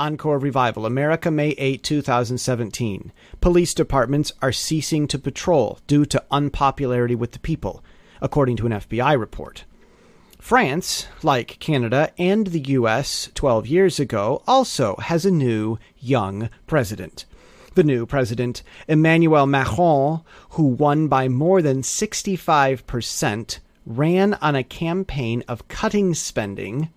Encore Revival, America, May 8, 2017. Police departments are ceasing to patrol due to unpopularity with the people, according to an FBI report. France, like Canada and the US 12 years ago, also has a new young president. The new president, Emmanuel Macron, who won by more than 65%, ran on a campaign of cutting spending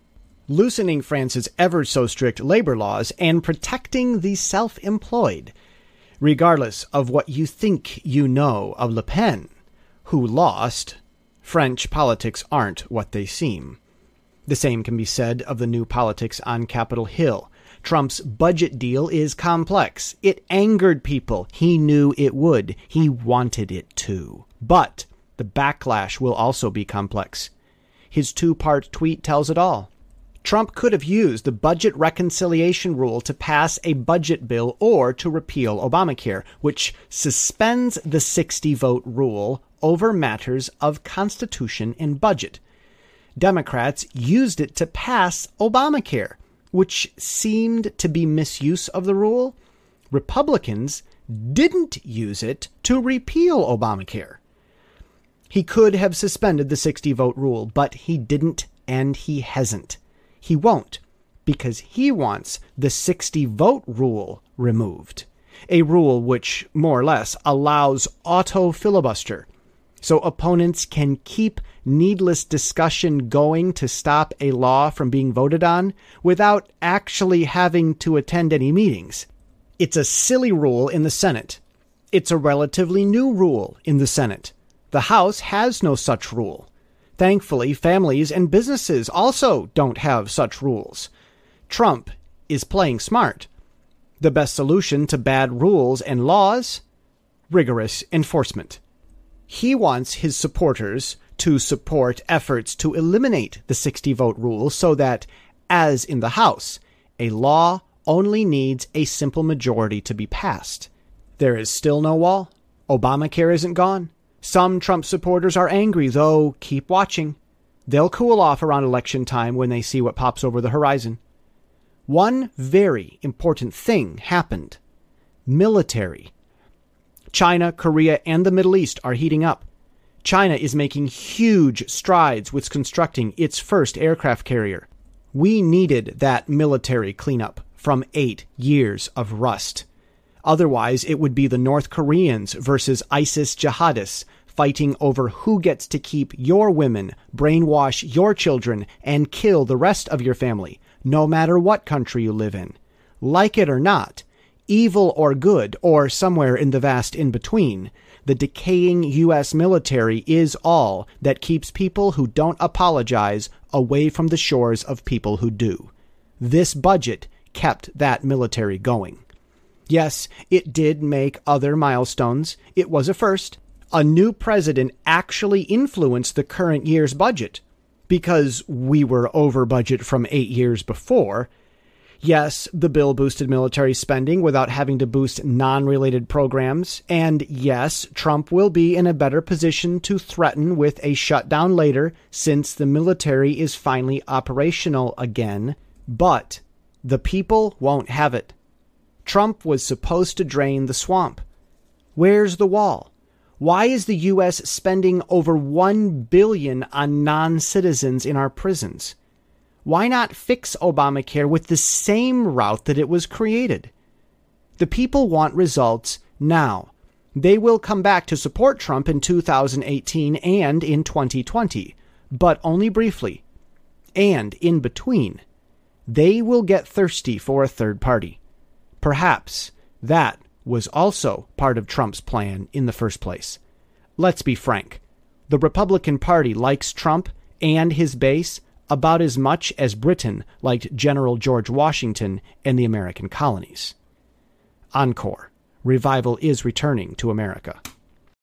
loosening France's ever so strict labor laws, and protecting the self employed, regardless of what you think you know of Le Pen, who lost. French politics aren't what they seem. The same can be said of the new politics on Capitol Hill. Trump's budget deal is complex. It angered people. He knew it would. He wanted it to. But the backlash will also be complex. His two part tweet tells it all. Trump could have used the budget reconciliation rule to pass a budget bill or to repeal Obamacare, which suspends the 60 vote rule over matters of Constitution and budget. Democrats used it to pass Obamacare, which seemed to be misuse of the rule. Republicans didn't use it to repeal Obamacare. He could have suspended the 60 vote rule, but he didn't and he hasn't. He won't, because he wants the 60 vote rule removed, a rule which more or less allows auto filibuster. So opponents can keep needless discussion going to stop a law from being voted on without actually having to attend any meetings. It's a silly rule in the Senate. It's a relatively new rule in the Senate. The House has no such rule. Thankfully, families and businesses also don't have such rules. Trump is playing smart. The best solution to bad rules and laws? Rigorous enforcement. He wants his supporters to support efforts to eliminate the 60 vote rule so that, as in the House, a law only needs a simple majority to be passed. There is still no wall. Obamacare isn't gone. Some Trump supporters are angry, though keep watching. They'll cool off around election time when they see what pops over the horizon. One very important thing happened military. China, Korea, and the Middle East are heating up. China is making huge strides with constructing its first aircraft carrier. We needed that military cleanup from eight years of rust. Otherwise, it would be the North Koreans versus ISIS jihadists fighting over who gets to keep your women, brainwash your children, and kill the rest of your family, no matter what country you live in. Like it or not, evil or good, or somewhere in the vast in between, the decaying U.S. military is all that keeps people who don't apologize away from the shores of people who do. This budget kept that military going. Yes, it did make other milestones. It was a first. A new president actually influenced the current year's budget because we were over budget from eight years before. Yes, the bill boosted military spending without having to boost non related programs. And yes, Trump will be in a better position to threaten with a shutdown later since the military is finally operational again. But the people won't have it. Trump was supposed to drain the swamp. Where's the wall? Why is the US spending over 1 billion on non-citizens in our prisons? Why not fix Obamacare with the same route that it was created? The people want results now. They will come back to support Trump in 2018 and in 2020, but only briefly. And in between, they will get thirsty for a third party. Perhaps that was also part of Trump's plan in the first place. Let's be frank the Republican Party likes Trump and his base about as much as Britain liked General George Washington and the American colonies. Encore. Revival is returning to America.